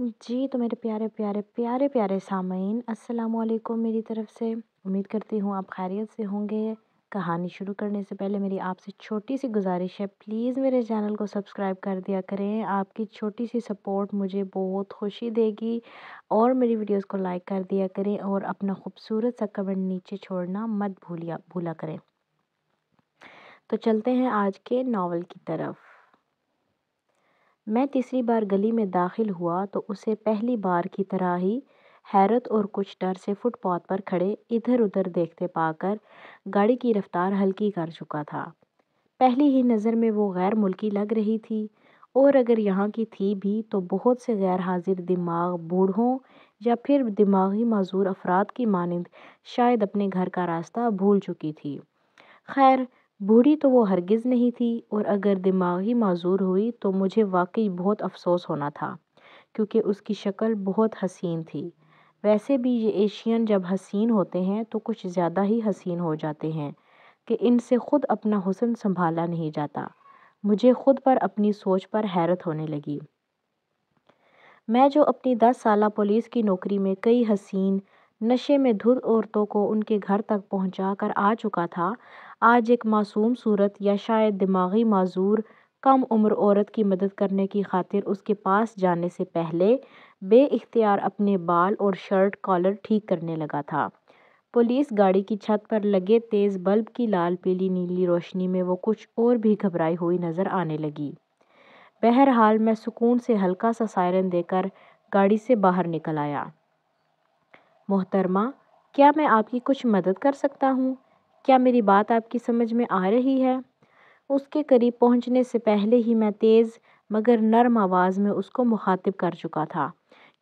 जी, तो मेरे प्यारे प्यारे प्यारे प्यारे सामीन असलम मेरी तरफ से। उम्मीद करती हूँ आप खैरियत से होंगे। कहानी शुरू करने से पहले मेरी आपसे छोटी-सी गुज़ारिश है प्लीज़ मेरे चैनल को सब्सक्राइब कर दिया करें। आपकी छोटी-सी सपोर्ट मुझे बहुत खुशी देगी और मेरी वीडियोज़ को लाइक कर दिया करें और अपना खूबसूरत सा कमेंट नीचे छोड़ना मत भूलिया भूला करें। तो चलते हैं आज के नावल की तरफ। मैं तीसरी बार गली में दाखिल हुआ तो उसे पहली बार की तरह ही हैरत और कुछ डर से फुटपाथ पर खड़े इधर उधर देखते पाकर गाड़ी की रफ्तार हल्की कर चुका था पहली ही नज़र में वो गैर मुल्की लग रही थी और अगर यहाँ की थी भी तो बहुत से गैर हाजिर दिमाग बूढ़ों या फिर दिमागी मजूर अफराद की मानंद शायद अपने घर का रास्ता भूल चुकी थी खैर बूढ़ी तो वो हरगिज़ नहीं थी और अगर दिमागी माजूर हुई तो मुझे वाकई बहुत अफ़सोस होना था क्योंकि उसकी शक्ल बहुत हसीन थी वैसे भी ये एशियन जब हसीन होते हैं तो कुछ ज़्यादा ही हसीन हो जाते हैं कि इनसे ख़ुद अपना हुसन संभाला नहीं जाता मुझे ख़ुद पर अपनी सोच पर हैरत होने लगी मैं जो अपनी दस साल पुलिस की नौकरी में कई हसीन नशे में धुत औरतों को उनके घर तक पहुंचा कर आ चुका था आज एक मासूम सूरत या शायद दिमागी माजूर कम उम्र औरत की मदद करने की खातिर उसके पास जाने से पहले बे इख्तियार अपने बाल और शर्ट कॉलर ठीक करने लगा था पुलिस गाड़ी की छत पर लगे तेज़ बल्ब की लाल पीली नीली रोशनी में वो कुछ और भी घबराई हुई नज़र आने लगी बहरहाल मैं सुकून से हल्का सा सायरन देकर गाड़ी से बाहर निकल आया मोहतरमा क्या मैं आपकी कुछ मदद कर सकता हूँ क्या मेरी बात आपकी समझ में आ रही है उसके करीब पहुँचने से पहले ही मैं तेज़ मगर नर्म आवाज़ में उसको मुखातिब कर चुका था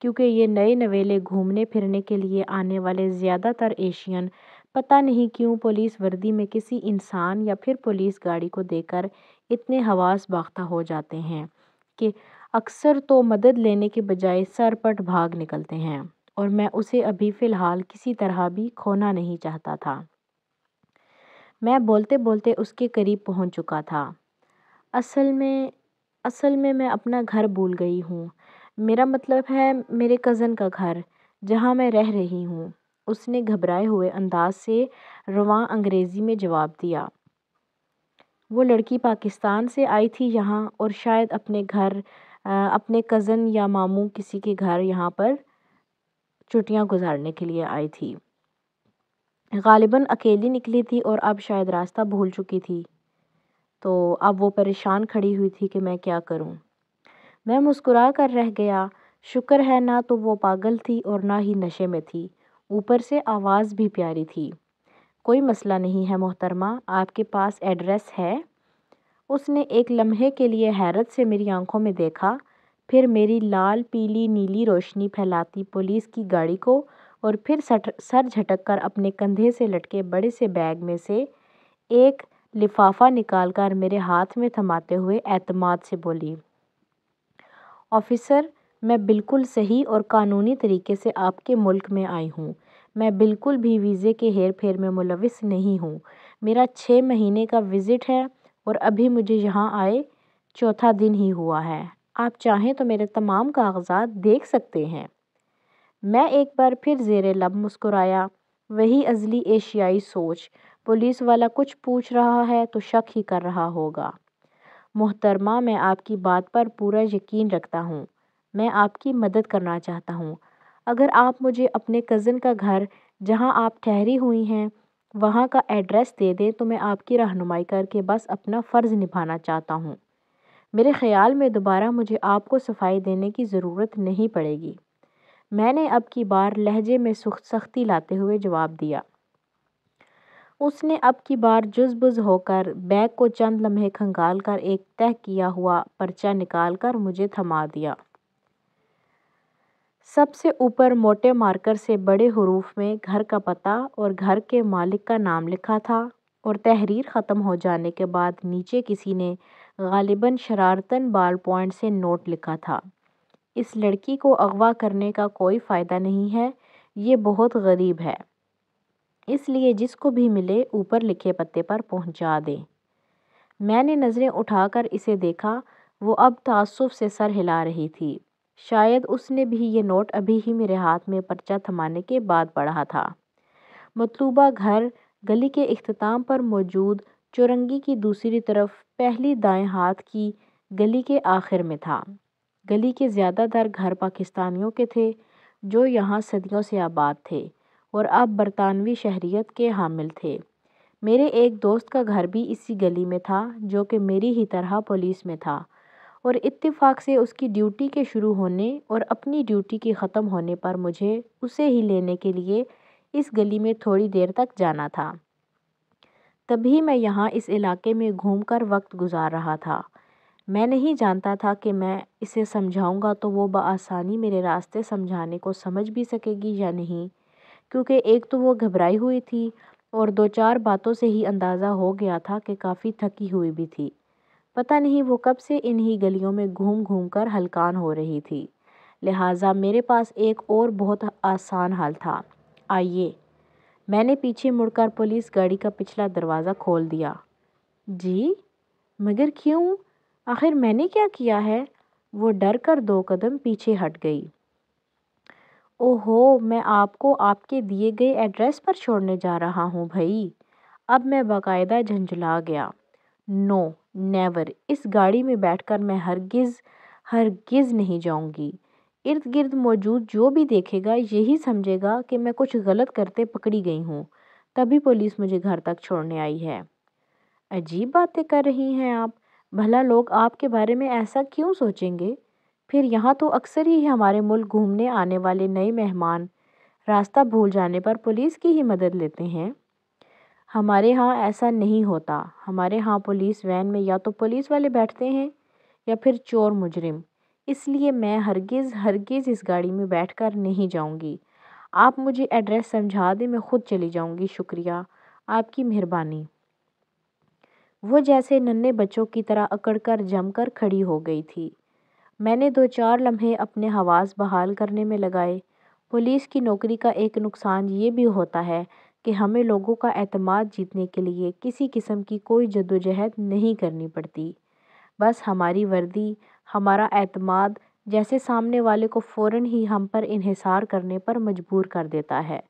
क्योंकि ये नए नवेले घूमने फिरने के लिए आने वाले ज़्यादातर एशियन पता नहीं क्यों पुलिस वर्दी में किसी इंसान या फिर पुलिस गाड़ी को देकर इतने हवास बाख्ता हो जाते हैं कि अक्सर तो मदद लेने के बजाय सरपट भाग निकलते हैं और मैं उसे अभी फ़िलहाल किसी तरह भी खोना नहीं चाहता था मैं बोलते बोलते उसके करीब पहुंच चुका था असल में असल में मैं अपना घर भूल गई हूँ मेरा मतलब है मेरे कज़न का घर जहाँ मैं रह रही हूँ उसने घबराए हुए अंदाज से रवा अंग्रेज़ी में जवाब दिया वो लड़की पाकिस्तान से आई थी यहाँ और शायद अपने घर अपने कज़न या मामू किसी के घर यहाँ पर छुट्टियां गुजारने के लिए आई थी गालिबा अकेली निकली थी और अब शायद रास्ता भूल चुकी थी तो अब वो परेशान खड़ी हुई थी कि मैं क्या करूं मैं मुस्कुरा कर रह गया शुक्र है ना तो वो पागल थी और ना ही नशे में थी ऊपर से आवाज़ भी प्यारी थी कोई मसला नहीं है मोहतरमा आपके पास एड्रेस है उसने एक लम्हे के लिए हैरत से मेरी आंखों में देखा फिर मेरी लाल पीली नीली रोशनी फैलाती पुलिस की गाड़ी को और फिर सट सर झटक कर अपने कंधे से लटके बड़े से बैग में से एक लिफाफा निकाल कर मेरे हाथ में थमाते हुए एतमाद से बोली ऑफिसर मैं बिल्कुल सही और कानूनी तरीके से आपके मुल्क में आई हूँ मैं बिल्कुल भी वीज़े के हेर फेर में मुलविस नहीं हूँ मेरा छः महीने का विज़िट है और अभी मुझे यहाँ आए चौथा दिन ही हुआ है आप चाहें तो मेरे तमाम कागजात देख सकते हैं मैं एक बार फिर जेर लब मुस्कुराया वही अजली एशियाई सोच पुलिस वाला कुछ पूछ रहा है तो शक ही कर रहा होगा मोहतरमा मैं आपकी बात पर पूरा यकीन रखता हूँ मैं आपकी मदद करना चाहता हूँ अगर आप मुझे अपने कज़न का घर जहाँ आप ठहरी हुई हैं वहाँ का एड्रेस दे दें तो मैं आपकी रहनुमाई करके बस अपना फ़र्ज़ निभाना चाहता हूँ मेरे ख़्याल में दोबारा मुझे आपको सफाई देने की ज़रूरत नहीं पड़ेगी मैंने अब की बार लहजे में सुख सख्ती लाते हुए जवाब दिया उसने अब की बार जुजबुज होकर बैग को चंद लम्हे खंगाल कर एक तय किया हुआ पर्चा निकाल कर मुझे थमा दिया सबसे ऊपर मोटे मार्कर से बड़े हरूफ में घर का पता और घर के मालिक का नाम लिखा था और तहरीर ख़त्म हो जाने के बाद नीचे किसी ने गालिबन शरारतन बाल पॉइंट से नोट लिखा था इस लड़की को अगवा करने का कोई फ़ायदा नहीं है ये बहुत गरीब है इसलिए जिसको भी मिले ऊपर लिखे पत्ते पर पहुंचा दें मैंने नज़रें उठाकर इसे देखा वो अब तसुब से सर हिला रही थी शायद उसने भी ये नोट अभी ही मेरे हाथ में पर्चा थमाने के बाद पढ़ा था मतलूबा घर गली के अख्ताम पर मौजूद चौरंगी की दूसरी तरफ पहली दाएं हाथ की गली के आखिर में था गली के ज़्यादातर घर पाकिस्तानियों के थे जो यहाँ सदियों से आबाद थे और अब बरतानवी शहरीत के हामिल थे मेरे एक दोस्त का घर भी इसी गली में था जो कि मेरी ही तरह पुलिस में था और इत्तेफाक से उसकी ड्यूटी के शुरू होने और अपनी ड्यूटी के ख़त्म होने पर मुझे उसे ही लेने के लिए इस गली में थोड़ी देर तक जाना था तभी मैं यहाँ इस इलाके में घूम कर वक्त गुज़ार रहा था मैं नहीं जानता था कि मैं इसे समझाऊँगा तो वो बसानी मेरे रास्ते समझाने को समझ भी सकेगी या नहीं क्योंकि एक तो वो घबराई हुई थी और दो चार बातों से ही अंदाज़ा हो गया था कि काफ़ी थकी हुई भी थी पता नहीं वो कब से इन्हीं गलियों में घूम घूम कर हलकान हो रही थी लिहाजा मेरे पास एक और बहुत आसान हाल था आइए मैंने पीछे मुड़कर पुलिस गाड़ी का पिछला दरवाज़ा खोल दिया जी मगर क्यों आखिर मैंने क्या किया है वो डर कर दो कदम पीछे हट गई ओहो मैं आपको आपके दिए गए एड्रेस पर छोड़ने जा रहा हूँ भाई अब मैं बाकायदा झंझला गया नो नेवर इस गाड़ी में बैठकर मैं हरगिज़ हरगिज़ नहीं जाऊँगी इर्द गिर्द मौजूद जो भी देखेगा यही समझेगा कि मैं कुछ गलत करते पकड़ी गई हूँ तभी पुलिस मुझे घर तक छोड़ने आई है अजीब बातें कर रही हैं आप भला लोग आपके बारे में ऐसा क्यों सोचेंगे फिर यहाँ तो अक्सर ही हमारे मुल्क घूमने आने वाले नए मेहमान रास्ता भूल जाने पर पुलिस की ही मदद लेते हैं हमारे यहाँ ऐसा नहीं होता हमारे यहाँ पुलिस वैन में या तो पुलिस वाले बैठते हैं या फिर चोर मुजरिम इसलिए मैं हरगिज़ हरगिज़ इस गाड़ी में बैठ कर नहीं जाऊँगी आप मुझे एड्रेस समझा दें मैं ख़ुद चली जाऊँगी शुक्रिया आपकी मेहरबानी वो जैसे नन्हे बच्चों की तरह अकड़ कर जम कर खड़ी हो गई थी मैंने दो चार लम्हे अपने हवास बहाल करने में लगाए पुलिस की नौकरी का एक नुकसान ये भी होता है कि हमें लोगों का अतमाद जीतने के लिए किसी किस्म की कोई जद्दोजहद नहीं करनी पड़ती बस हमारी वर्दी हमारा एतमाद जैसे सामने वाले को फ़ौर ही हम पर इहिसार करने पर मजबूर कर देता है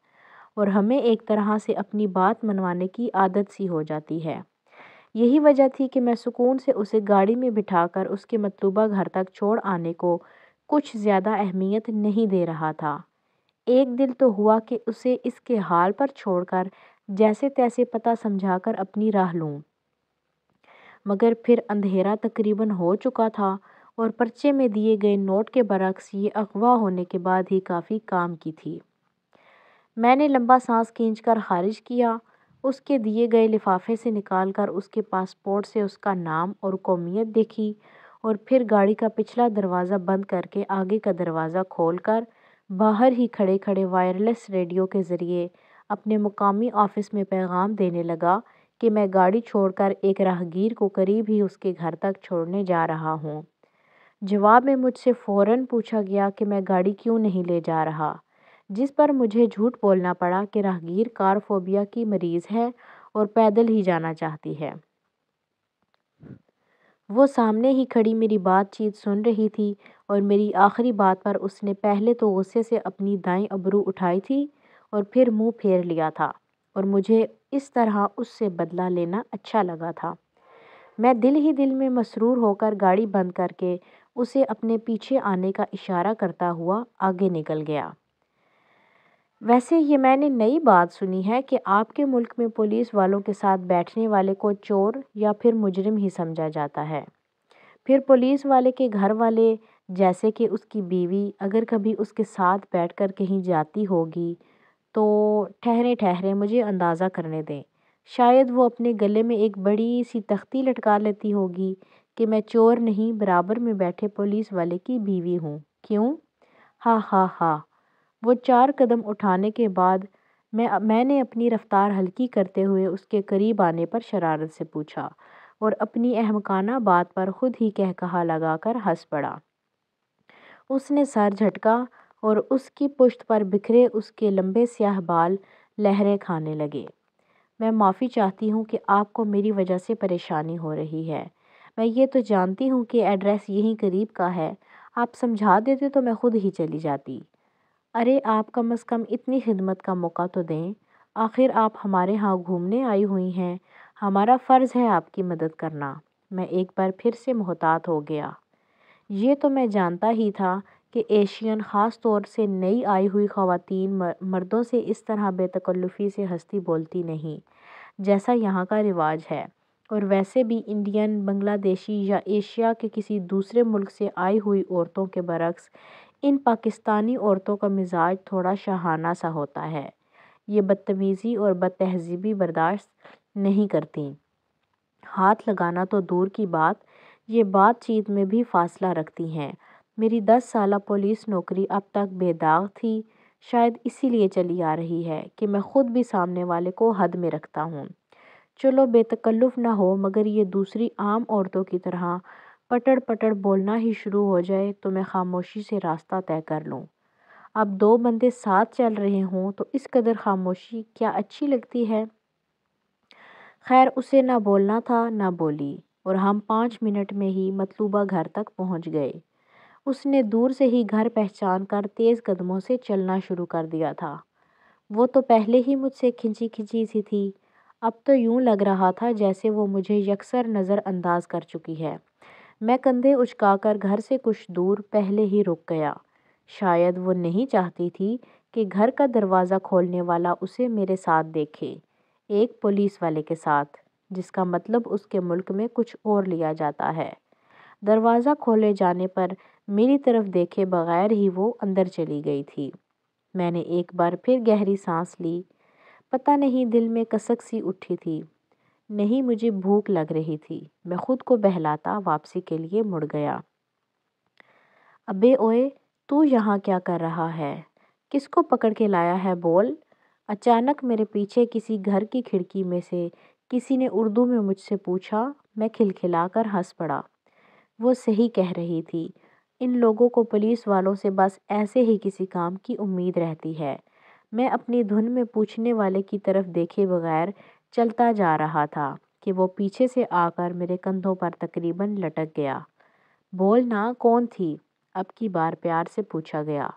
और हमें एक तरह से अपनी बात मनवाने की आदत सी हो जाती है यही वजह थी कि मैं सुकून से उसे गाड़ी में बिठाकर उसके मतलूबा घर तक छोड़ आने को कुछ ज़्यादा अहमियत नहीं दे रहा था एक दिल तो हुआ कि उसे इसके हाल पर छोड़कर जैसे तैसे पता समझाकर अपनी राह लूँ मगर फिर अंधेरा तकरीबन हो चुका था और पर्चे में दिए गए नोट के बरक्स ये अगवा होने के बाद ही काफ़ी काम की थी मैंने लंबा सांस खींच कर खारिज किया उसके दिए गए लिफाफे से निकाल कर उसके पासपोर्ट से उसका नाम और कौमीत देखी और फिर गाड़ी का पिछला दरवाज़ा बंद करके आगे का दरवाज़ा खोल कर बाहर ही खड़े खड़े वायरलेस रेडियो के ज़रिए अपने मुकामी ऑफिस में पैगाम देने लगा कि मैं गाड़ी छोड़कर एक राहगीर को करीब ही उसके घर तक छोड़ने जा रहा हूँ जवाब में मुझसे फ़ौर पूछा गया कि मैं गाड़ी क्यों नहीं ले जा रहा जिस पर मुझे झूठ बोलना पड़ा कि राहगीर कार फोबिया की मरीज़ है और पैदल ही जाना चाहती है वो सामने ही खड़ी मेरी बातचीत सुन रही थी और मेरी आखिरी बात पर उसने पहले तो गुस्से से अपनी दाई अबरू उठाई थी और फिर मुंह फेर लिया था और मुझे इस तरह उससे बदला लेना अच्छा लगा था मैं दिल ही दिल में मसरूर होकर गाड़ी बंद करके उसे अपने पीछे आने का इशारा करता हुआ आगे निकल गया वैसे ये मैंने नई बात सुनी है कि आपके मुल्क में पुलिस वालों के साथ बैठने वाले को चोर या फिर मुजरिम ही समझा जाता है फिर पुलिस वाले के घर वाले जैसे कि उसकी बीवी अगर कभी उसके साथ बैठकर कहीं जाती होगी तो ठहरे ठहरे मुझे अंदाज़ा करने दें शायद वो अपने गले में एक बड़ी सी तख्ती लटका लेती होगी कि मैं चोर नहीं बराबर में बैठे पुलिस वाले की बीवी हूँ क्यों हा हा हा वो चार कदम उठाने के बाद मैं मैंने अपनी रफ़्तार हल्की करते हुए उसके करीब आने पर शरारत से पूछा और अपनी अहमकाना बात पर खुद ही कह कहा लगा कर हंस पड़ा उसने सर झटका और उसकी पुश्त पर बिखरे उसके लंबे स्याह बाल लहरें खाने लगे मैं माफ़ी चाहती हूँ कि आपको मेरी वजह से परेशानी हो रही है मैं ये तो जानती हूँ कि एड्रेस यहीं करीब का है आप समझा देते तो मैं ख़ुद ही चली जाती अरे आप कम अज़ कम इतनी खिदमत का मौका तो दें आखिर आप हमारे यहाँ घूमने आई हुई हैं हमारा फ़र्ज़ है आपकी मदद करना मैं एक बार फिर से मोहतात हो गया ये तो मैं जानता ही था कि एशियन ख़ास तौर से नई आई हुई खातन मर्दों से इस तरह बेतकल्लुफ़ी से हस्ती बोलती नहीं जैसा यहाँ का रिवाज है और वैसे भी इंडियन बांग्लादेशी या एशिया के किसी दूसरे मुल्क से आई हुई औरतों के बरक्स इन पाकिस्तानी औरतों का मिजाज थोड़ा शहाना सा होता है ये बदतमीज़ी और बदतहज़ीबी बर्दाश्त नहीं करती हाथ लगाना तो दूर की बात ये बातचीत में भी फासला रखती हैं मेरी दस साल पुलिस नौकरी अब तक बेदाग थी शायद इसीलिए चली आ रही है कि मैं ख़ुद भी सामने वाले को हद में रखता हूँ चलो बेतकल्लुफ़ ना हो मगर ये दूसरी आम औरतों की तरह पटड़ पटड़ बोलना ही शुरू हो जाए तो मैं ख़ामोशी से रास्ता तय कर लूँ। अब दो बंदे साथ चल रहे हों तो इस कदर ख़ामोशी क्या अच्छी लगती है? खैर उसे ना बोलना था ना बोली और हम पाँच मिनट में ही मतलूबा घर तक पहुँच गए। उसने दूर से ही घर पहचान कर तेज़ कदमों से चलना शुरू कर दिया था। वो तो पहले ही मुझसे खिंची-खिंची सी थी अब तो यूं लग रहा था जैसे वो मुझे यकसर नज़रअंदाज कर चुकी है मैं कंधे उचकाकर घर से कुछ दूर पहले ही रुक गया शायद वो नहीं चाहती थी कि घर का दरवाज़ा खोलने वाला उसे मेरे साथ देखे एक पुलिस वाले के साथ जिसका मतलब उसके मुल्क में कुछ और लिया जाता है दरवाज़ा खोले जाने पर मेरी तरफ देखे बगैर ही वो अंदर चली गई थी मैंने एक बार फिर गहरी सांस ली पता नहीं दिल में कसक सी उठी थी नहीं मुझे भूख लग रही थी मैं खुद को बहलाता वापसी के लिए मुड़ गया अबे ओए तू यहाँ क्या कर रहा है किसको पकड़ के लाया है बोल अचानक मेरे पीछे किसी घर की खिड़की में से किसी ने उर्दू में मुझसे पूछा मैं खिलखिला कर हंस पड़ा वो सही कह रही थी इन लोगों को पुलिस वालों से बस ऐसे ही किसी काम की उम्मीद रहती है मैं अपनी धुन में पूछने वाले की तरफ देखे बगैर चलता जा रहा था कि वो पीछे से आकर मेरे कंधों पर तकरीबन लटक गया बोल ना कौन थी अब की बार प्यार से पूछा गया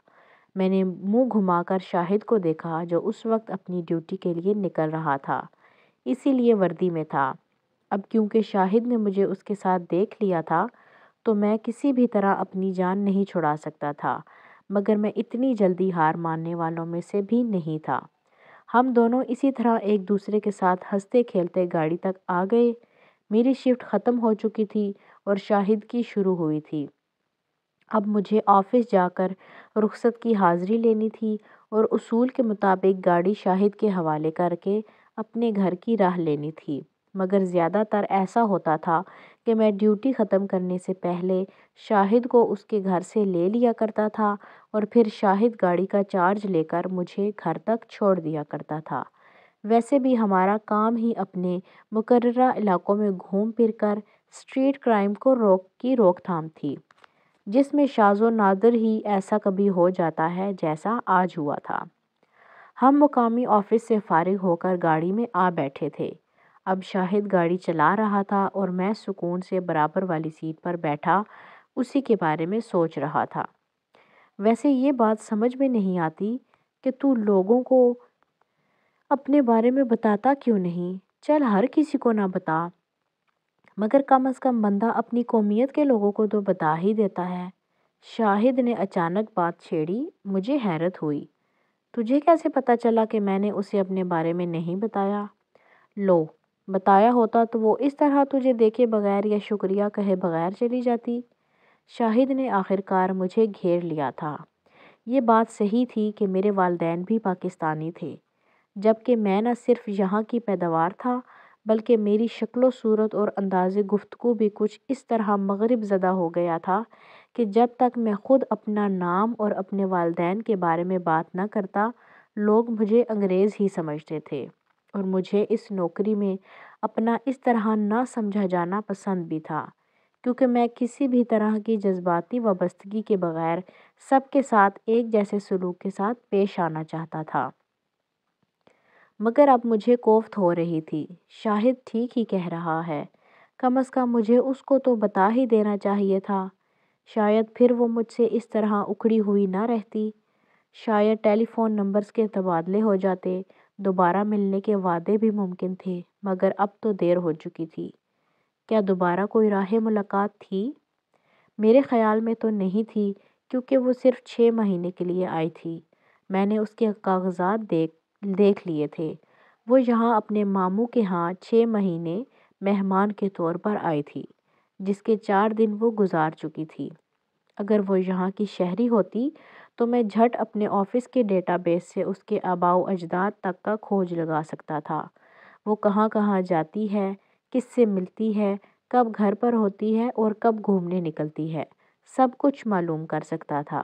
मैंने मुंह घुमाकर शाहिद को देखा जो उस वक्त अपनी ड्यूटी के लिए निकल रहा था इसीलिए वर्दी में था अब क्योंकि शाहिद ने मुझे उसके साथ देख लिया था तो मैं किसी भी तरह अपनी जान नहीं छुड़ा सकता था मगर मैं इतनी जल्दी हार मानने वालों में से भी नहीं था हम दोनों इसी तरह एक दूसरे के साथ हंसते खेलते गाड़ी तक आ गए मेरी शिफ्ट ख़त्म हो चुकी थी और शाहिद की शुरू हुई थी अब मुझे ऑफिस जाकर रुखसत की हाज़िरी लेनी थी और उसूल के मुताबिक गाड़ी शाहिद के हवाले करके अपने घर की राह लेनी थी मगर ज़्यादातर ऐसा होता था कि मैं ड्यूटी ख़त्म करने से पहले शाहिद को उसके घर से ले लिया करता था और फिर शाहिद गाड़ी का चार्ज लेकर मुझे घर तक छोड़ दिया करता था वैसे भी हमारा काम ही अपने मुकर इलाक़ों में घूम फिर कर स्ट्रीट क्राइम को रोक की रोकथाम थी जिसमें शाज़ो नादर ही ऐसा कभी हो जाता है जैसा आज हुआ था हम मुकामी ऑफिस से फारिग होकर गाड़ी में आ बैठे थे अब शाहिद गाड़ी चला रहा था और मैं सुकून से बराबर वाली सीट पर बैठा उसी के बारे में सोच रहा था वैसे ये बात समझ में नहीं आती कि तू लोगों को अपने बारे में बताता क्यों नहीं चल हर किसी को ना बता मगर कम अज़ कम बंदा अपनी कौमियत के लोगों को तो बता ही देता है शाहिद ने अचानक बात छेड़ी मुझे हैरत हुई तुझे कैसे पता चला कि मैंने उसे अपने बारे में नहीं बताया लो बताया होता तो वो इस तरह तुझे देखे बगैर या शुक्रिया कहे बगैर चली जाती शाहिद ने आखिरकार मुझे घेर लिया था ये बात सही थी कि मेरे वालदेन भी पाकिस्तानी थे जबकि मैं न सिर्फ यहाँ की पैदावार था बल्कि मेरी शक्ल सूरत और अंदाज़ गुफ्तु भी कुछ इस तरह मगरब ज़दा हो गया था कि जब तक मैं ख़ुद अपना नाम और अपने वालदेन के बारे में बात न करता लोग मुझे अंग्रेज़ ही समझते थे और मुझे इस नौकरी में अपना इस तरह ना समझा जाना पसंद भी था क्योंकि मैं किसी भी तरह की जज्बाती वाबस्तगी के बग़ैर सबके साथ एक जैसे सलूक के साथ पेश आना चाहता था मगर अब मुझे कोफ्त हो रही थी शाहिद ठीक ही कह रहा है कम अज़ कम मुझे उसको तो बता ही देना चाहिए था शायद फिर वो मुझसे इस तरह उखड़ी हुई ना रहती शायद टेलीफ़ोन नंबर्स के तबादले हो जाते दोबारा मिलने के वादे भी मुमकिन थे मगर अब तो देर हो चुकी थी क्या दोबारा कोई राह मुलाकात थी मेरे ख्याल में तो नहीं थी क्योंकि वो सिर्फ छः महीने के लिए आई थी मैंने उसके कागजात देख देख लिए थे वो यहाँ अपने मामू के यहाँ छः महीने मेहमान के तौर पर आई थी जिसके चार दिन वो गुजार चुकी थी अगर वो यहाँ की शहरी होती तो मैं झट अपने ऑफिस के डेटाबेस से उसके आबाओ अजदाद तक का खोज लगा सकता था वो कहाँ कहाँ जाती है किससे मिलती है कब घर पर होती है और कब घूमने निकलती है सब कुछ मालूम कर सकता था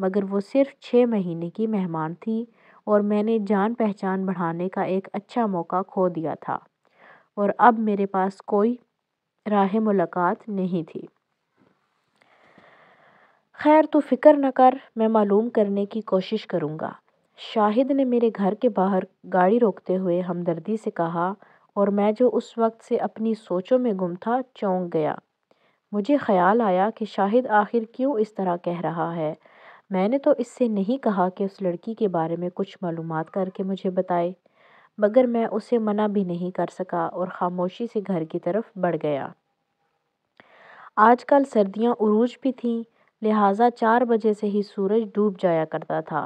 मगर वो सिर्फ छः महीने की मेहमान थी और मैंने जान पहचान बढ़ाने का एक अच्छा मौका खो दिया था और अब मेरे पास कोई राह मुलाकात नहीं थी खैर तो फिक्र न कर मैं मालूम करने की कोशिश करूँगा शाहिद ने मेरे घर के बाहर गाड़ी रोकते हुए हमदर्दी से कहा और मैं जो उस वक्त से अपनी सोचों में गुम था चौंक गया मुझे ख्याल आया कि शाहिद आखिर क्यों इस तरह कह रहा है मैंने तो इससे नहीं कहा कि उस लड़की के बारे में कुछ मालूम करके मुझे बताए मगर मैं उसे मना भी नहीं कर सका और ख़ामोशी से घर की तरफ बढ़ गया आजकल सर्दियां उरूज भी थीं लिहाजा चार बजे से ही सूरज डूब जाया करता था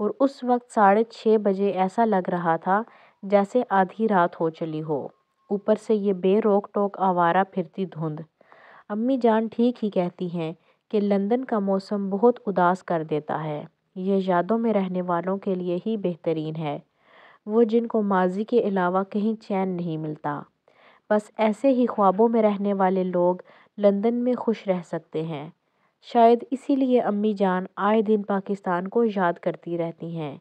और उस वक्त साढ़े छः बजे ऐसा लग रहा था जैसे आधी रात हो चली हो ऊपर से ये बेरोक टोक आवारा फिरती धुंध अम्मी जान ठीक ही कहती हैं कि लंदन का मौसम बहुत उदास कर देता है यह यादों में रहने वालों के लिए ही बेहतरीन है वो जिनको माजी के अलावा कहीं चैन नहीं मिलता बस ऐसे ही ख्वाबों में रहने वाले लोग लंदन में खुश रह सकते हैं शायद इसीलिए अम्मी जान आए दिन पाकिस्तान को याद करती रहती हैं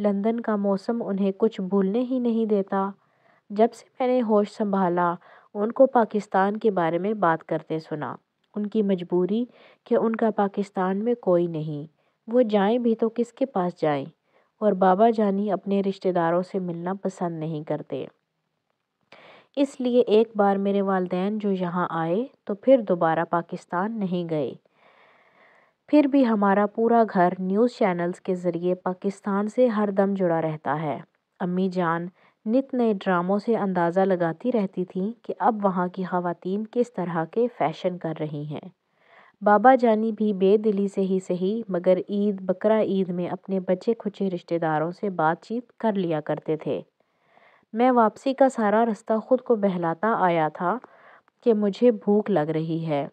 लंदन का मौसम उन्हें कुछ भूलने ही नहीं देता जब से मैंने होश संभाला उनको पाकिस्तान के बारे में बात करते सुना उनकी मजबूरी कि उनका पाकिस्तान में कोई नहीं वो जाएं भी तो किसके पास जाएं और बाबा जानी अपने रिश्तेदारों से मिलना पसंद नहीं करते इसलिए एक बार मेरे वालदेन जो यहाँ आए तो फिर दोबारा पाकिस्तान नहीं गए फिर भी हमारा पूरा घर न्यूज़ चैनल्स के ज़रिए पाकिस्तान से हर दम जुड़ा रहता है अम्मी जान नित नए ड्रामों से अंदाज़ा लगाती रहती थीं कि अब वहाँ की खातन किस तरह के फ़ैशन कर रही हैं बाबा जानी भी बेदिली से ही सही मगर ईद बकरा ईद में अपने बचे खुचे रिश्तेदारों से बातचीत कर लिया करते थे मैं वापसी का सारा रास्ता ख़ुद को बहलाता आया था कि मुझे भूख लग रही है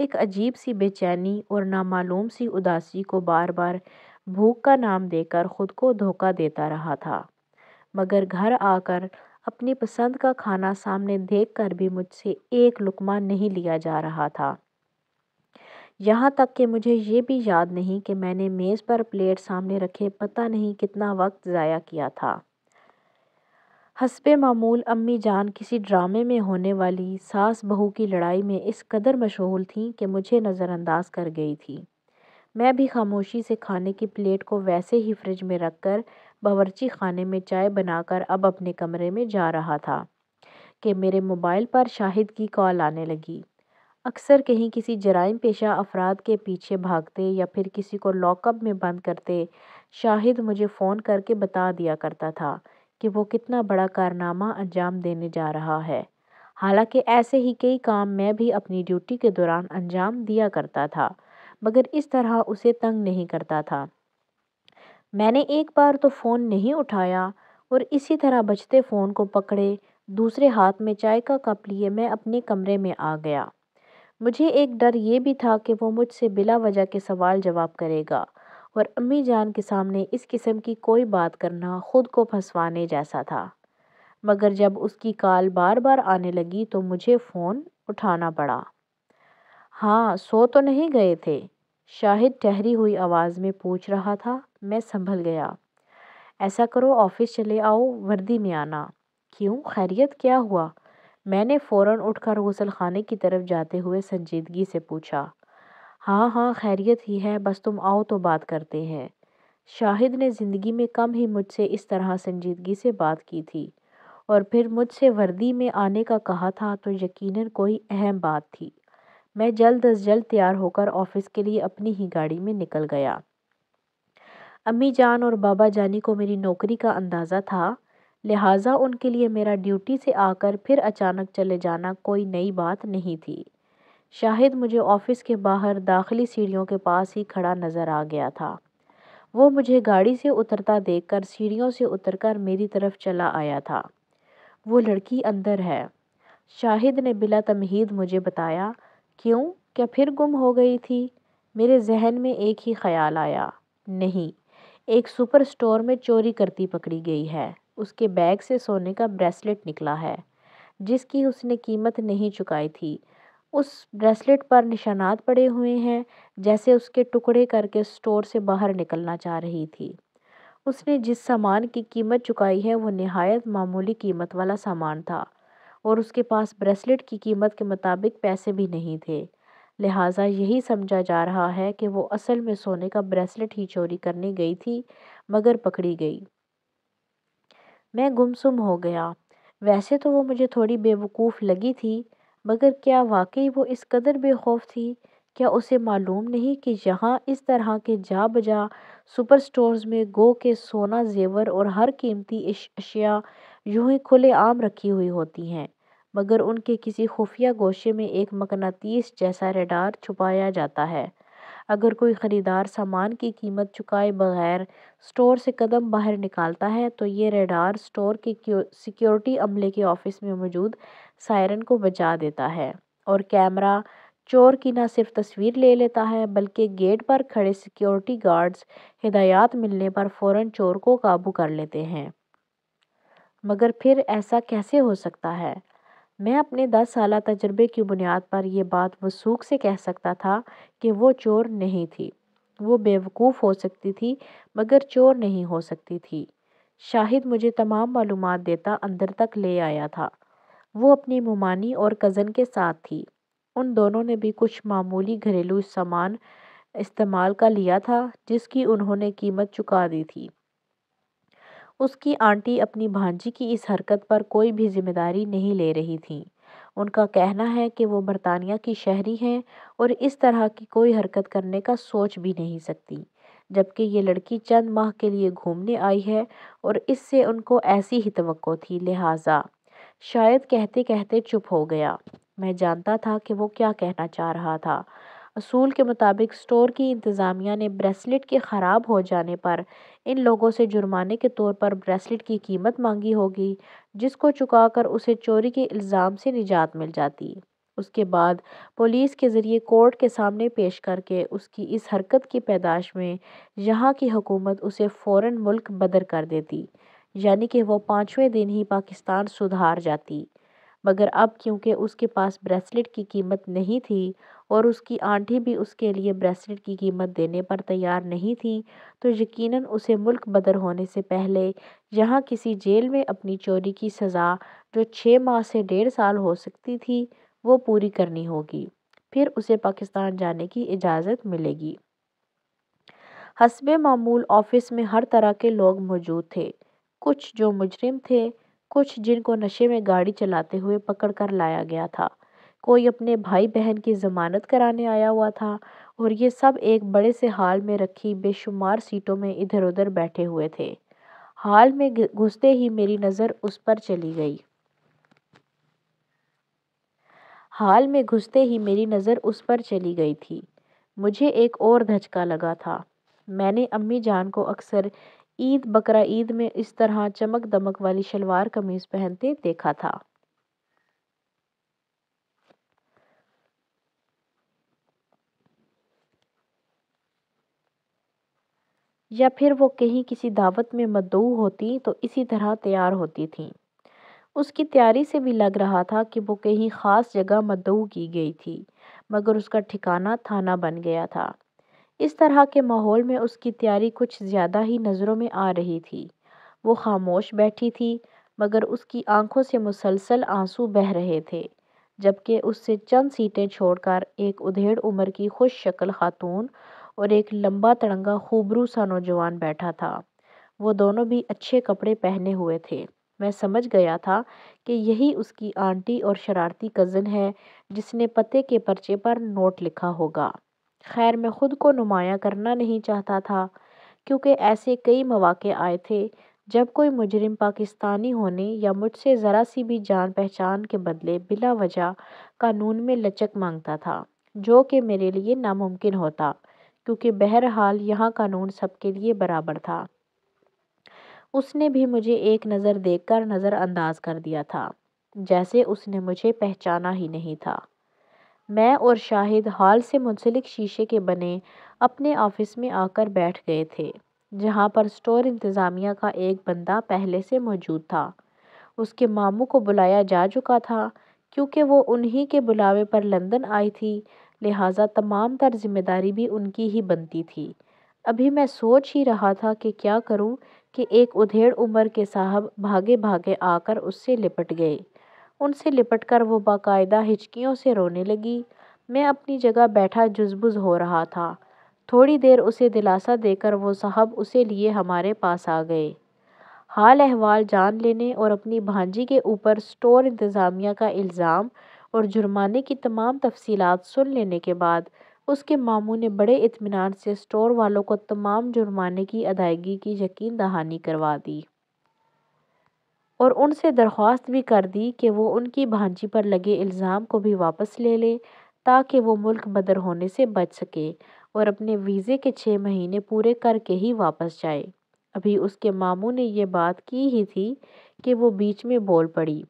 एक अजीब सी बेचैनी और नामालूम सी उदासी को बार बार भूख का नाम देकर खुद को धोखा देता रहा था मगर घर आकर अपनी पसंद का खाना सामने देख कर भी मुझसे एक लुकमा नहीं लिया जा रहा था यहाँ तक कि मुझे ये भी याद नहीं कि मैंने मेज़ पर प्लेट सामने रखे पता नहीं कितना वक्त ज़ाया किया था मामूल अम्मी जान किसी ड्रामे में होने वाली सास बहू की लड़ाई में इस कदर मशहूल थीं कि मुझे नज़रअंदाज कर गई थी मैं भी खामोशी से खाने की प्लेट को वैसे ही फ्रिज में रख कर बावरची खाने में चाय बनाकर अब अपने कमरे में जा रहा था कि मेरे मोबाइल पर शाहिद की कॉल आने लगी अक्सर कहीं किसी जराइम पेशा अफराद के पीछे भागते या फिर किसी को लॉकअप में बंद करते शाहिद मुझे फ़ोन करके बता दिया करता था कि वो कितना बड़ा कारनामा अंजाम देने जा रहा है हालांकि ऐसे ही कई काम मैं भी अपनी ड्यूटी के दौरान अंजाम दिया करता था मगर इस तरह उसे तंग नहीं करता था मैंने एक बार तो फ़ोन नहीं उठाया और इसी तरह बचते फ़ोन को पकड़े दूसरे हाथ में चाय का कप लिए मैं अपने कमरे में आ गया मुझे एक डर ये भी था कि वो मुझसे बिला वजह के सवाल जवाब करेगा और अम्मी जान के सामने इस किस्म की कोई बात करना खुद को फंसवाने जैसा था मगर जब उसकी कॉल बार बार आने लगी तो मुझे फ़ोन उठाना पड़ा हाँ सो तो नहीं गए थे शाहिद ठहरी हुई आवाज़ में पूछ रहा था मैं संभल गया ऐसा करो ऑफिस चले आओ वर्दी में आना क्यों खैरियत क्या हुआ मैंने फ़ौर उठकर गसल खाने की तरफ जाते हुए संजीदगी से पूछा हाँ हाँ खैरियत ही है बस तुम आओ तो बात करते हैं शाहिद ने ज़िंदगी में कम ही मुझसे इस तरह संजीदगी से बात की थी और फिर मुझसे वर्दी में आने का कहा था तो यकीनन कोई अहम बात थी मैं जल्द अज जल्द तैयार होकर ऑफिस के लिए अपनी ही गाड़ी में निकल गया अम्मी जान और बाबा जानी को मेरी नौकरी का अंदाज़ा था लिहाजा उनके लिए मेरा ड्यूटी से आकर फिर अचानक चले जाना कोई नई बात नहीं थी शाहिद मुझे ऑफिस के बाहर दाखिली सीढ़ियों के पास ही खड़ा नजर आ गया था वो मुझे गाड़ी से उतरता देखकर सीढ़ियों से उतरकर मेरी तरफ चला आया था वो लड़की अंदर है शाहिद ने बिला तमहीद मुझे बताया क्यों क्या फिर गुम हो गई थी मेरे जहन में एक ही ख्याल आया नहीं एक सुपर स्टोर में चोरी करती पकड़ी गई है उसके बैग से सोने का ब्रेसलेट निकला है जिसकी उसने कीमत नहीं चुकाई थी उस ब्रेसलेट पर निशानात पड़े हुए हैं जैसे उसके टुकड़े करके स्टोर से बाहर निकलना चाह रही थी उसने जिस सामान की कीमत चुकाई है वो नहायत मामूली कीमत वाला सामान था और उसके पास ब्रेसलेट की कीमत के मुताबिक पैसे भी नहीं थे लिहाजा यही समझा जा रहा है कि वो असल में सोने का ब्रेसलेट ही चोरी करने गई थी मगर पकड़ी गई मैं गुमसुम हो गया वैसे तो वो मुझे थोड़ी बेवकूफ़ लगी थी मगर क्या वाकई वो इस कदर बेखौफ थी क्या उसे मालूम नहीं कि यहाँ इस तरह के जा बजा सुपर स्टोर्स में गो के सोना जेवर और हर कीमती अशिया यूँ ही खुले आम रखी हुई होती हैं मगर उनके किसी खुफिया गोशे में एक मकनातीस जैसा रेडार छुपाया जाता है अगर कोई ख़रीदार सामान की कीमत चुकाए बगैर स्टोर से कदम बाहर निकालता है तो ये रेडार स्टोर के सिक्योरिटी अमले के ऑफिस में मौजूद सायरन को बजा देता है और कैमरा चोर की ना सिर्फ तस्वीर ले लेता है बल्कि गेट पर खड़े सिक्योरिटी गार्ड्स हिदायत मिलने पर फौरन चोर को काबू कर लेते हैं मगर फिर ऐसा कैसे हो सकता है मैं अपने दस साल तजर्बे की बुनियाद पर यह बात वसूख से कह सकता था कि वो चोर नहीं थी वो बेवकूफ़ हो सकती थी मगर चोर नहीं हो सकती थी शाहिद मुझे तमाम मालूम देता अंदर तक ले आया था वो अपनी मुमानी और कज़न के साथ थी उन दोनों ने भी कुछ मामूली घरेलू सामान इस्तेमाल का लिया था जिसकी उन्होंने कीमत चुका दी थी उसकी आंटी अपनी भांजी की इस हरकत पर कोई भी जिम्मेदारी नहीं ले रही थी उनका कहना है कि वो बरतानिया की शहरी हैं और इस तरह की कोई हरकत करने का सोच भी नहीं सकती जबकि ये लड़की चंद माह के लिए घूमने आई है और इससे उनको ऐसी ही तो थी लिहाजा शायद कहते कहते चुप हो गया मैं जानता था कि वो क्या कहना चाह रहा था असूल के मुताबिक स्टोर की इंतज़ामिया ने ब्रेसलेट के ख़राब हो जाने पर इन लोगों से जुर्माने के तौर पर ब्रेसलेट की कीमत मांगी होगी जिसको चुकाकर उसे चोरी के इल्ज़ाम से निजात मिल जाती उसके बाद पुलिस के ज़रिए कोर्ट के सामने पेश करके उसकी इस हरकत की पैदाश में यहाँ की हुकूमत उसे फ़ौर मुल्क बदर कर देती यानी कि वो पाँचवें दिन ही पाकिस्तान सुधार जाती मगर अब क्योंकि उसके पास ब्रेसलेट की कीमत नहीं थी और उसकी आंटी भी उसके लिए ब्रेसलेट की कीमत देने पर तैयार नहीं थी तो यकीनन उसे मुल्क बदर होने से पहले यहाँ किसी जेल में अपनी चोरी की सज़ा जो छः माह से डेढ़ साल हो सकती थी वो पूरी करनी होगी फिर उसे पाकिस्तान जाने की इजाज़त मिलेगी हसब मामूल ऑफिस में हर तरह के लोग मौजूद थे कुछ जो मुजरिम थे कुछ जिनको नशे में गाड़ी चलाते हुए पकड़ कर लाया गया था कोई अपने भाई बहन की ज़मानत कराने आया हुआ था और ये सब एक बड़े से हाल में रखी बेशुमार सीटों में इधर उधर बैठे हुए थे हाल में घुसते ही मेरी नज़र उस पर चली गई हाल में घुसते ही मेरी नज़र उस पर चली गई थी मुझे एक और धचका लगा था मैंने अम्मी जान को अक्सर ईद बकरा ईद में इस तरह चमक दमक वाली शलवार कमीज पहनते देखा था या फिर वो कहीं किसी दावत में मदू होती तो इसी तरह तैयार होती थी उसकी तैयारी से भी लग रहा था कि वो कहीं ख़ास जगह मदऊ की गई थी मगर उसका ठिकाना थाना बन गया था इस तरह के माहौल में उसकी तैयारी कुछ ज़्यादा ही नज़रों में आ रही थी वो खामोश बैठी थी मगर उसकी आंखों से मुसलसल आंसू बह रहे थे जबकि उससे चंद सीटें छोड़कर एक उधेड़ उम्र की खुश शक्ल खातून और एक लंबा तड़ंगा खूबरू सा नौजवान बैठा था वो दोनों भी अच्छे कपड़े पहने हुए थे मैं समझ गया था कि यही उसकी आंटी और शरारती कज़न है जिसने पते के पर्चे पर नोट लिखा होगा खैर मैं ख़ुद को नुमाया करना नहीं चाहता था क्योंकि ऐसे कई मौाक़े आए थे जब कोई मुजरिम पाकिस्तानी होने या मुझसे ज़रा सी भी जान पहचान के बदले बिला वजह कानून में लचक मांगता था जो कि मेरे लिए नामुमकिन होता क्योंकि बहरहाल यहाँ कानून सबके लिए बराबर था उसने भी मुझे एक नज़र देखकर नज़रअंदाज कर दिया था जैसे उसने मुझे पहचाना ही नहीं था मैं और शाहिद हाल से मुंसलिक शीशे के बने अपने ऑफिस में आकर बैठ गए थे जहाँ पर स्टोर इंतज़ामिया का एक बंदा पहले से मौजूद था उसके मामू को बुलाया जा चुका था क्योंकि वो उन्हीं के बुलावे पर लंदन आई थी लिहाजा तमाम तर जिम्मेदारी भी उनकी ही बनती थी अभी मैं सोच ही रहा था कि क्या करूं कि एक उधेड़ उम्र के साहब भागे भागे आकर उससे लिपट गए उनसे लिपटकर वो बाकायदा हिचकियों से रोने लगी मैं अपनी जगह बैठा जुजबुज हो रहा था थोड़ी देर उसे दिलासा देकर वो साहब उसे लिए हमारे पास आ गए हाल अहवाल जान लेने और अपनी भांजी के ऊपर स्टोर इंतज़ामिया का इल्ज़ाम और जुर्माने की तमाम तफसीलात सुन लेने के बाद उसके मामू ने बड़े इतमान से स्टोर वालों को तमाम जुर्माने की अदायगी की यकीन दहानी करवा दी और उनसे दरख्वास्त भी कर दी कि वो उनकी भांजी पर लगे इल्ज़ाम को भी वापस ले लें ताकि वो मुल्क बदर होने से बच सके और अपने वीज़े के छः महीने पूरे करके ही वापस जाए अभी उसके मामू ने यह बात की ही थी कि वो बीच में बोल पड़ी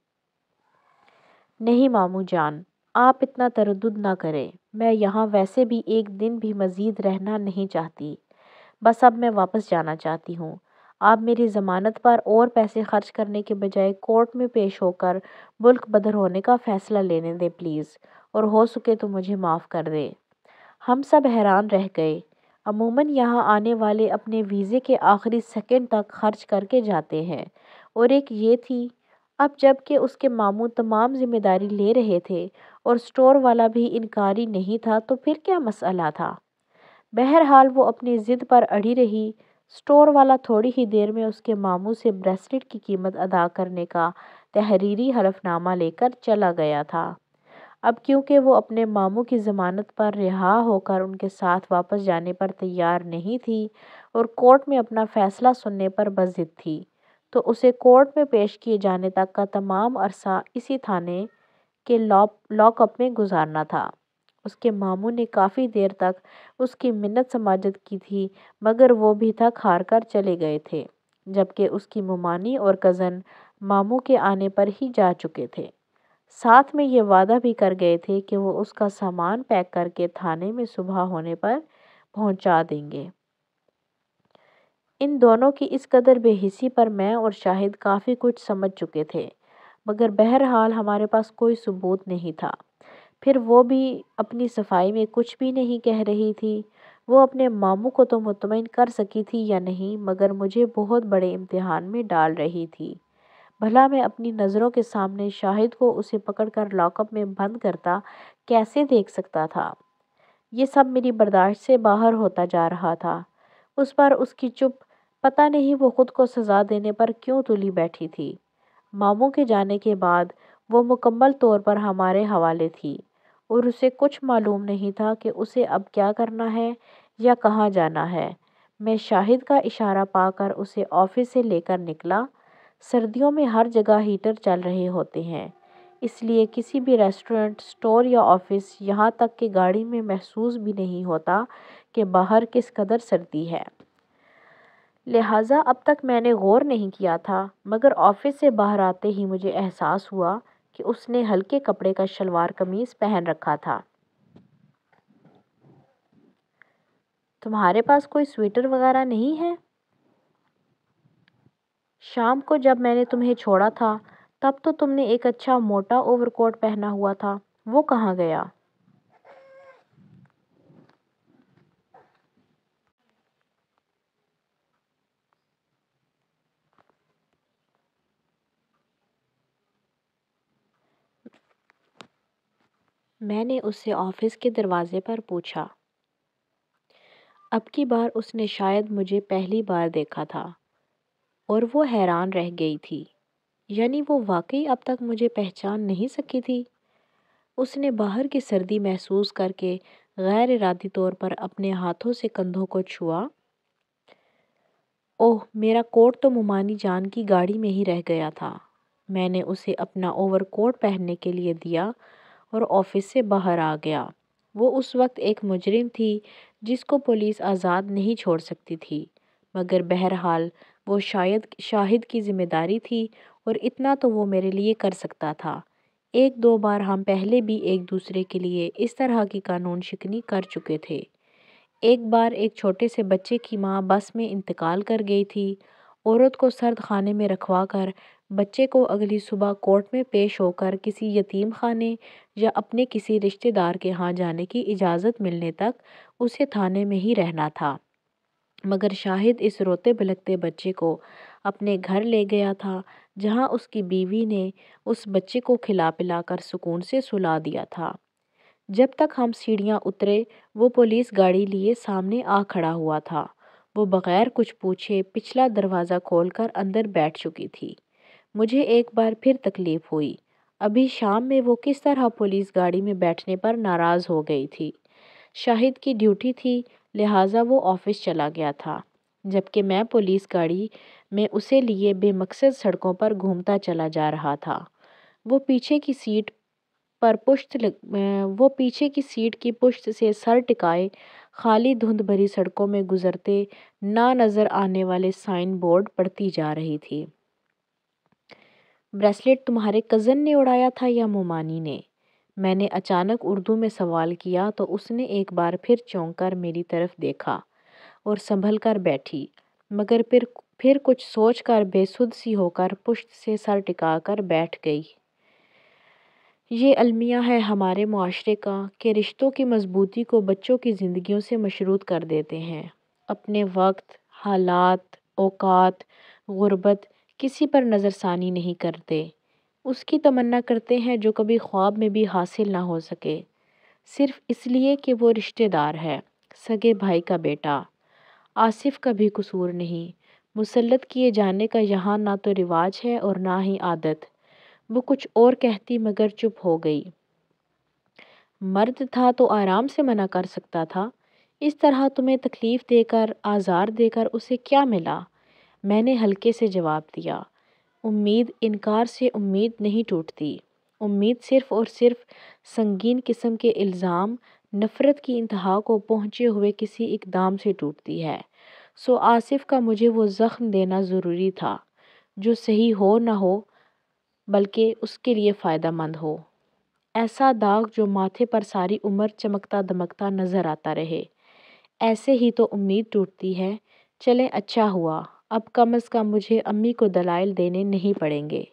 नहीं मामू जान आप इतना तरद ना करें मैं यहाँ वैसे भी एक दिन भी मज़ीद रहना नहीं चाहती बस अब मैं वापस जाना चाहती हूँ आप मेरी ज़मानत पर और पैसे खर्च करने के बजाय कोर्ट में पेश होकर मुल्क बदर होने का फ़ैसला लेने दें प्लीज़ और हो सके तो मुझे माफ़ कर दें हम सब हैरान रह गए अमूमन यहाँ आने वाले अपने वीज़े के आखिरी सेकंड तक खर्च करके जाते हैं और एक ये थी अब जबकि उसके मामू तमाम जिम्मेदारी ले रहे थे और स्टोर वाला भी इनकारी नहीं था तो फिर क्या मसला था बहरहाल वो अपनी ज़िद पर अड़ी रही स्टोर वाला थोड़ी ही देर में उसके मामू से ब्रेसलेट की कीमत अदा करने का तहरीरी हलफनामा लेकर चला गया था अब क्योंकि वो अपने मामू की ज़मानत पर रिहा होकर उनके साथ वापस जाने पर तैयार नहीं थी और कोर्ट में अपना फ़ैसला सुनने पर बजिद थी तो उसे कोर्ट में पेश किए जाने तक का तमाम अरसा इसी थाने के लॉकअप में गुजारना था उसके मामू ने काफ़ी देर तक उसकी मिन्नत समाजत की थी मगर वो भी थक हार कर चले गए थे जबकि उसकी ममानी और कज़न मामू के आने पर ही जा चुके थे साथ में ये वादा भी कर गए थे कि वो उसका सामान पैक करके थाने में सुबह होने पर पहुंचा देंगे इन दोनों की इस कदर बेहिसी पर मैं और शाहिद काफ़ी कुछ समझ चुके थे मगर बहरहाल हमारे पास कोई सबूत नहीं था फिर वो भी अपनी सफाई में कुछ भी नहीं कह रही थी वो अपने मामू को तो मुतमिन कर सकी थी या नहीं मगर मुझे बहुत बड़े इम्तहान में डाल रही थी भला मैं अपनी नज़रों के सामने शाहिद को उसे पकड़कर लॉकअप में बंद करता कैसे देख सकता था ये सब मेरी बर्दाश्त से बाहर होता जा रहा था उस पर उसकी चुप पता नहीं वो ख़ुद को सज़ा देने पर क्यों तुली बैठी थी मामू के जाने के बाद वो मुकम्मल तौर पर हमारे हवाले थी और उसे कुछ मालूम नहीं था कि उसे अब क्या करना है या कहाँ जाना है मैं शाहिद का इशारा पाकर उसे ऑफिस से लेकर निकला सर्दियों में हर जगह हीटर चल रहे होते हैं इसलिए किसी भी रेस्टोरेंट स्टोर या ऑफिस यहाँ तक कि गाड़ी में महसूस भी नहीं होता कि बाहर किस कदर सर्दी है लिहाजा अब तक मैंने गौर नहीं किया था मगर ऑफिस से बाहर आते ही मुझे एहसास हुआ कि उसने हल्के कपड़े का शलवार कमीज़ पहन रखा था तुम्हारे पास कोई स्वेटर वगैरह नहीं है शाम को जब मैंने तुम्हें छोड़ा था तब तो तुमने एक अच्छा मोटा ओवरकोट पहना हुआ था वो कहाँ गया मैंने उससे ऑफिस के दरवाजे पर पूछा। अब की बार उसने शायद मुझे पहली बार देखा था और वो हैरान रह गई थी यानी वो वाकई अब तक मुझे पहचान नहीं सकी थी उसने बाहर की सर्दी महसूस करके गैर इरादी तौर पर अपने हाथों से कंधों को छुआ ओह मेरा कोट तो मुमानी जान की गाड़ी में ही रह गया था मैंने उसे अपना ओवर कोट पहनने के लिए दिया और ऑफिस से बाहर आ गया वो उस वक्त एक मुजरिम थी जिसको पुलिस आज़ाद नहीं छोड़ सकती थी मगर बहरहाल वो शायद शाहिद की ज़िम्मेदारी थी और इतना तो वो मेरे लिए कर सकता था एक दो बार हम पहले भी एक दूसरे के लिए इस तरह की कानून शिकनी कर चुके थे एक बार एक छोटे से बच्चे की माँ बस में इंतकाल कर गई थी औरत को सर्द खाने में रखवा कर बच्चे को अगली सुबह कोर्ट में पेश होकर किसी यतीम खाने या अपने किसी रिश्तेदार के यहाँ जाने की इजाज़त मिलने तक उसे थाने में ही रहना था मगर शाहिद इस रोते बिलखते बच्चे को अपने घर ले गया था जहाँ उसकी बीवी ने उस बच्चे को खिला पिलाकर सुकून से सुला दिया था जब तक हम सीढ़ियाँ उतरे वो पुलिस गाड़ी लिए सामने आ खड़ा हुआ था वो बग़ैर कुछ पूछे पिछला दरवाज़ा खोलकर अंदर बैठ चुकी थी मुझे एक बार फिर तकलीफ़ हुई अभी शाम में वो किस तरह पुलिस गाड़ी में बैठने पर नाराज़ हो गई थी शाहिद की ड्यूटी थी लिहाजा वो ऑफ़िस चला गया था जबकि मैं पुलिस गाड़ी में उसे लिए बेमकसद सड़कों पर घूमता चला जा रहा था वो पीछे की सीट पर पुश्त लग वो पीछे की सीट की पुश्त से सर टिकाए खाली धुंध भरी सड़कों में गुजरते ना नज़र आने वाले साइन बोर्ड पढ़ती जा रही थी ब्रेसलेट तुम्हारे कज़न ने उड़ाया था या मोमानी ने मैंने अचानक उर्दू में सवाल किया तो उसने एक बार फिर चौंक कर मेरी तरफ देखा और संभल कर बैठी मगर फिर फिर कुछ सोच कर बेसुध सी होकर पुश्त से सर टिका कर बैठ गई ये अलमिया है हमारे माशरे का कि रिश्तों की मजबूती को बच्चों की ज़िंदगियों से मशरूत कर देते हैं अपने वक्त हालात अवकात गुरबत किसी पर नज़रसानी नहीं करते उसकी तमन्ना करते हैं जो कभी ख्वाब में भी हासिल ना हो सके सिर्फ इसलिए कि वो रिश्तेदार है सगे भाई का बेटा आसिफ का भी कसूर नहीं मुसलत किए जाने का यहाँ ना तो रिवाज है और ना ही आदत वो कुछ और कहती मगर चुप हो गई मर्द था तो आराम से मना कर सकता था इस तरह तुम्हें तकलीफ़ देकर आज़ार देकर उसे क्या मिला मैंने हल्के से जवाब दिया उम्मीद इनकार से उम्मीद नहीं टूटती उम्मीद सिर्फ़ और सिर्फ़ संगीन किस्म के इल्ज़ाम नफ़रत की इंतहा को पहुँचे हुए किसी इकदाम से टूटती है सो आसिफ का मुझे वो ज़ख्म देना ज़रूरी था जो सही हो ना हो बल्कि उसके लिए फ़ायदा मंद हो ऐसा दाग जो माथे पर सारी उम्र चमकता दमकता नज़र आता रहे ऐसे ही तो उम्मीद टूटती है चले अच्छा हुआ अब कम अज़ कम मुझे अम्मी को दलाइल देने नहीं पड़ेंगे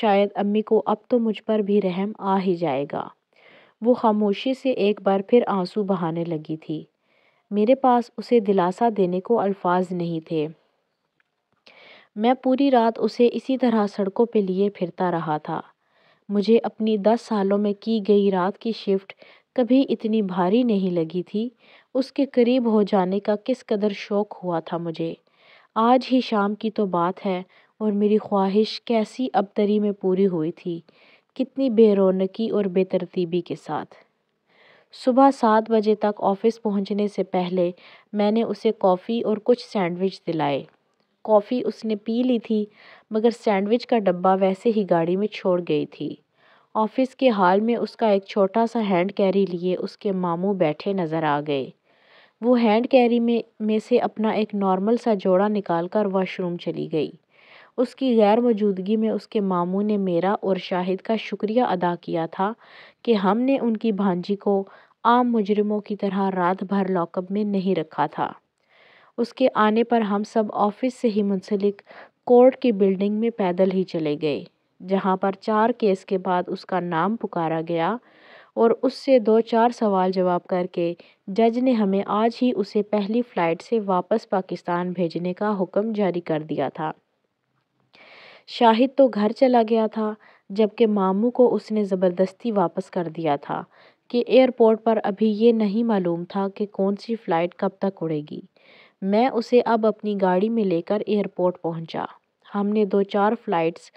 शायद अम्मी को अब तो मुझ पर भी रहम आ ही जाएगा वो खामोशी से एक बार फिर आंसू बहाने लगी थी मेरे पास उसे दिलासा देने को अल्फाज नहीं थे मैं पूरी रात उसे इसी तरह सड़कों पे लिए फिरता रहा था मुझे अपनी दस सालों में की गई रात की शिफ्ट कभी इतनी भारी नहीं लगी थी उसके करीब हो जाने का किस कदर शौक़ हुआ था मुझे आज ही शाम की तो बात है और मेरी ख्वाहिश कैसी अबतरी में पूरी हुई थी कितनी बेरोनकी और बेतरतीबी के साथ सुबह सात बजे तक ऑफ़िस पहुंचने से पहले मैंने उसे कॉफ़ी और कुछ सैंडविच दिलाए कॉफ़ी उसने पी ली थी मगर सैंडविच का डब्बा वैसे ही गाड़ी में छोड़ गई थी ऑफ़िस के हाल में उसका एक छोटा सा हैंड कैरी लिए उसके मामू बैठे नज़र आ गए वो हैंड कैरी में में से अपना एक नॉर्मल सा जोड़ा निकाल कर वॉशरूम चली गई उसकी गैर मौजूदगी में उसके मामू ने मेरा और शाहिद का शुक्रिया अदा किया था कि हमने उनकी भांजी को आम मुजरमों की तरह रात भर लॉकअप में नहीं रखा था उसके आने पर हम सब ऑफिस से ही मुंसलिक कोर्ट की बिल्डिंग में पैदल ही चले गए जहाँ पर चार केस के बाद उसका नाम पुकारा गया और उससे दो चार सवाल जवाब करके जज ने हमें आज ही उसे पहली फ़्लाइट से वापस पाकिस्तान भेजने का हुक्म जारी कर दिया था शाहिद तो घर चला गया था जबकि मामू को उसने ज़बरदस्ती वापस कर दिया था कि एयरपोर्ट पर अभी ये नहीं मालूम था कि कौन सी फ़्लाइट कब तक उड़ेगी मैं उसे अब अपनी गाड़ी में लेकर एयरपोर्ट पहुंचा। हमने दो चार फ़्लाइट्स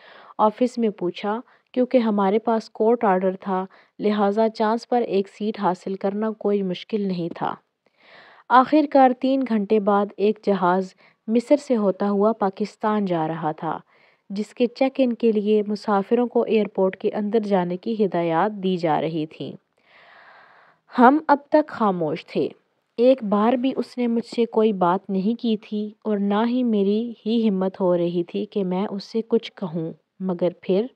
ऑफिस में पूछा क्योंकि हमारे पास कोर्ट आर्डर था लिहाजा चांस पर एक सीट हासिल करना कोई मुश्किल नहीं था आखिरकार तीन घंटे बाद एक जहाज़ मिस्र से होता हुआ पाकिस्तान जा रहा था जिसके चेक इन के लिए मुसाफिरों को एयरपोर्ट के अंदर जाने की हिदायत दी जा रही थी हम अब तक खामोश थे एक बार भी उसने मुझसे कोई बात नहीं की थी और ना ही मेरी ही हिम्मत हो रही थी कि मैं उससे कुछ कहूँ मगर फिर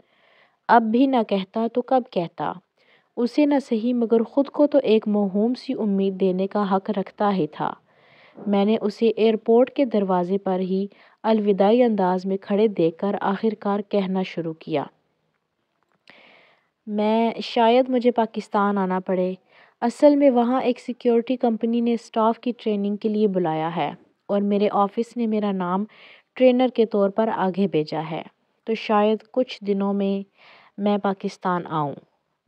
अब भी ना कहता तो कब कहता उसे न सही मगर ख़ुद को तो एक महूम सी उम्मीद देने का हक़ रखता ही था मैंने उसे एयरपोर्ट के दरवाज़े पर ही अलविदाई अंदाज़ में खड़े देखकर आखिरकार कहना शुरू किया मैं शायद मुझे पाकिस्तान आना पड़े असल में वहाँ एक सिक्योरिटी कंपनी ने स्टाफ की ट्रेनिंग के लिए बुलाया है और मेरे ऑफिस ने मेरा नाम ट्रेनर के तौर पर आगे भेजा है तो शायद कुछ दिनों में मैं पाकिस्तान आऊँ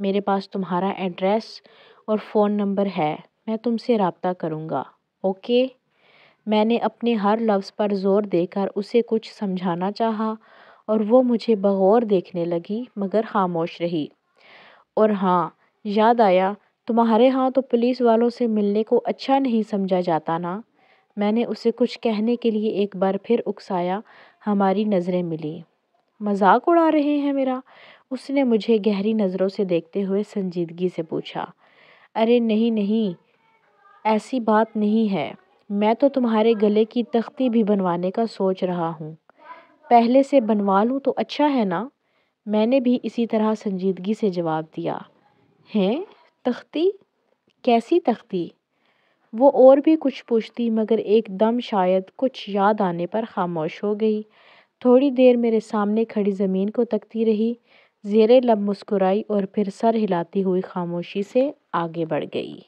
मेरे पास तुम्हारा एड्रेस और फ़ोन नंबर है मैं तुमसे रबता करूँगा ओके मैंने अपने हर लफ्ज़ पर ज़ोर देकर उसे कुछ समझाना चाहा और वो मुझे बग़ौर देखने लगी मगर खामोश रही और हाँ याद आया तुम्हारे यहाँ तो पुलिस वालों से मिलने को अच्छा नहीं समझा जाता ना मैंने उसे कुछ कहने के लिए एक बार फिर उकसाया हमारी नज़रें मिली मजाक उड़ा रहे हैं मेरा उसने मुझे गहरी नज़रों से देखते हुए संजीदगी से पूछा अरे नहीं नहीं ऐसी बात नहीं है मैं तो तुम्हारे गले की तख्ती भी बनवाने का सोच रहा हूँ पहले से बनवा लूँ तो अच्छा है ना मैंने भी इसी तरह संजीदगी से जवाब दिया हैं तख्ती कैसी तख्ती वो और भी कुछ पूछती मगर एकदम शायद कुछ याद आने पर खामोश हो गई थोड़ी देर मेरे सामने खड़ी ज़मीन को तकती रही ज़ेरे लब मुस्कुराई और फिर सर हिलाती हुई ख़ामोशी से आगे बढ़ गई